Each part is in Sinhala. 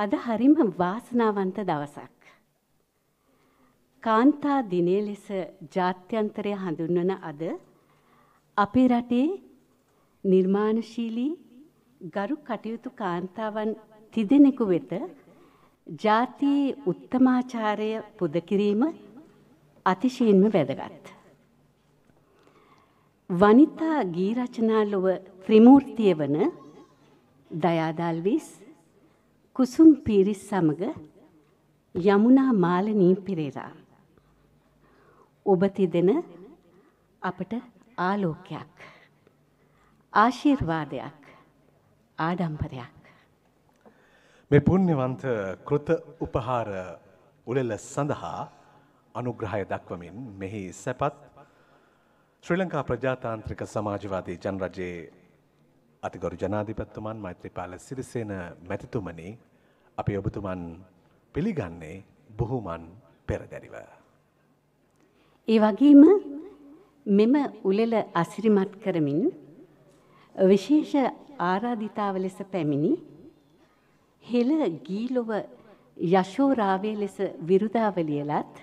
අද හරිම වාසනාවන්ත දවසක්. කාන්තා දිනේ ලෙස ජාත්‍යන්තරය හඳුන්වන අද අපේ රටේ නිර්මාණශීලී ගරු කටයුතු කාන්තාවන් තිදෙනෙකු වෙත ජාතියේ උත්තමාචාරය පුද කිරීම අතිශයින්ම වැදගත්. වනිතා ගී රචනාලොව ත්‍රිමූර්තිය වන දයාදල්විස් කුසුම් පිරිස් සමග යමුනා මාලනී පෙරේරා. ඔබ තිදෙන අපට ආලෝකයක් ආශිර්වාදයක් ආඩම්බරයක් මේ පුණ්‍යවන්ත කෘත උපහාර උළෙල සඳහා අනුග්‍රහය දක්වමින් මෙහි සැපත් ශ්‍රී ලංකා ප්‍රජාතාන්ත්‍රික සමාජවාදී ජනරජයේ අතිගරු ජනාධිපත්තුමන් මෛත්‍රපාල සිරිසේන මැතිතුමනි අපි ඔබතුමන් පිළිගන්නේ බොහොමන් පෙරදැරිව. ඒ වගේම මෙම උලෙල අසිරිමත් කරමින් විශේෂ ආරාධිතාව ලෙස පැමිණි හෙළ ගීලොව යශෝරාවේ ලෙස විරුදාවලියලත්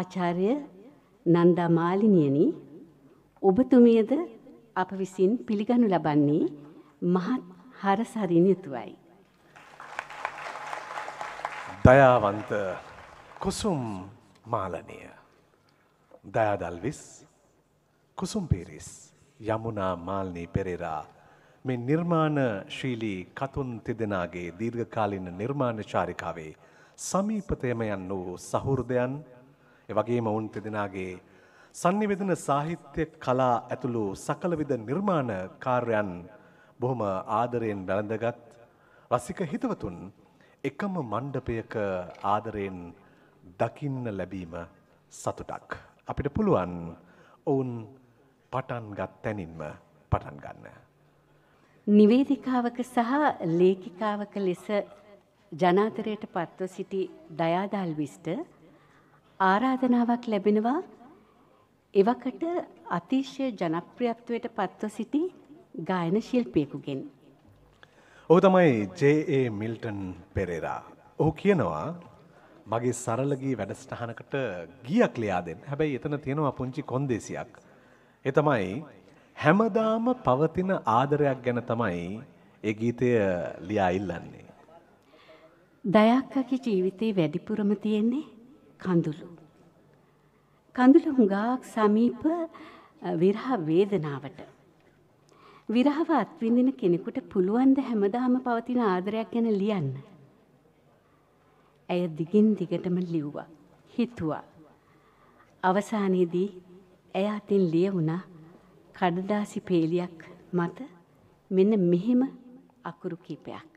ආචාර්ය නන්දා මාලිනියනි ඔබතුමියද අප විසින් පිළිගනු ලබන්නේ මහත් හරසරින් යුතුවයි. දයාවන්ත කුසුම් මාලනය දයාදල්විස් කුසුම් පිරිස් යමුනා මාල්නී පෙරෙරා මේ නිර්මාණ ශීලී කතුන් තිදෙනගේ දීර්ඝකාලින නිර්මාණ චාරිකාවේ සමීපතයම යන්න වූ සහෘදයන් එවගේම උන් තිදෙනගේ සංනිවේදන සාහිත්‍ය කලා ඇතුළු සකලවිධ නිර්මාණ කාර්යයන් බොහොම ආදරයෙන් වැළඳගත් රසික හිතවතුන් එකම මණ්ඩපයක ආදරයෙන් දකින්න ලැබීම සතුටක්. අපිට පුළුවන් ඔවුන් පටන්ගත් තැනින්ම පටන් ගන්න. නිවේදිකාවක සහ ලේඛිකාවක ලෙස ජනාතරයට පත්ව සිටි දයාදල්විස්ට ආරාධනාවක් ලැබෙනවා එවකට අතිශ්‍ය ජනප්‍රියත්වයට පත්ව සිටි ගායන ශිල්පියෙකුගෙන්. ඔහු තමයි ජඒ මිල්ටන් පෙරේරා. ඔහු කියනවා මගේ සරලගී වැඩස්ටහනකට ගියක් ලයා දෙෙන් හැබැයි එතන තියෙනවා පුංචි කොන්දේසියක්. එතමයි හැමදාම පවතින ආදරයක් ගැන තමයි ඒ ගීතය ලියා ඉල්ලන්නේ. දයක්කකි ජීවිතේ වැඩිපුරම තියෙන්නේ කඳුලු. කඳුල හුඟක් සමීප විරහ වේදනාවට. විරහව අත්විඳින කෙනෙකුට පුළුවන් ද හැමදාම පවතින ආදරයක් ගැන ලියන්න. ඇය දිගින් දිගටම ලිව්වා. හිතුවා. අවසානයේදී ඇය අතින් ලියුණා කඩදාසි පේලියක් මත මෙන්න මෙහෙම අකුරු කීපයක්.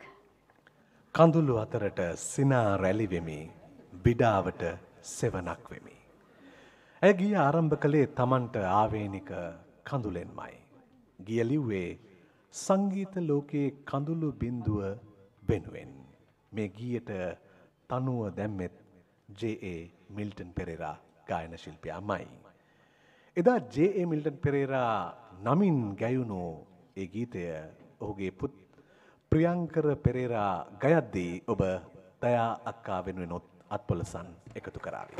කඳුළු අතරට සිනා රැලි වෙමි. බිඩාවට සෙවණක් වෙමි. ඇ ගිය ආරම්භ කළේ තමන්ට ආවේනික කඳුලෙන්මයි. ගියලිව්වේ සංගීත ලෝකයේ කඳුළු බින්දුව වෙනුවෙන්. මේ ගීයට තනුව දැම්මෙත් ජඒ මිල්ටන් පෙරේරා ගායන ශිල්පියා මයි. එදා ජඒ මිල්ටන් පෙරේරා නමින් ගැයුණු ඒ ගීතය ඔහුගේ පුත් ප්‍රියංකර පෙරේරා ගයද්දී ඔබ දයා අක්කා වෙනුවෙනොත් අත්පොලසන් එකතු කරාවි.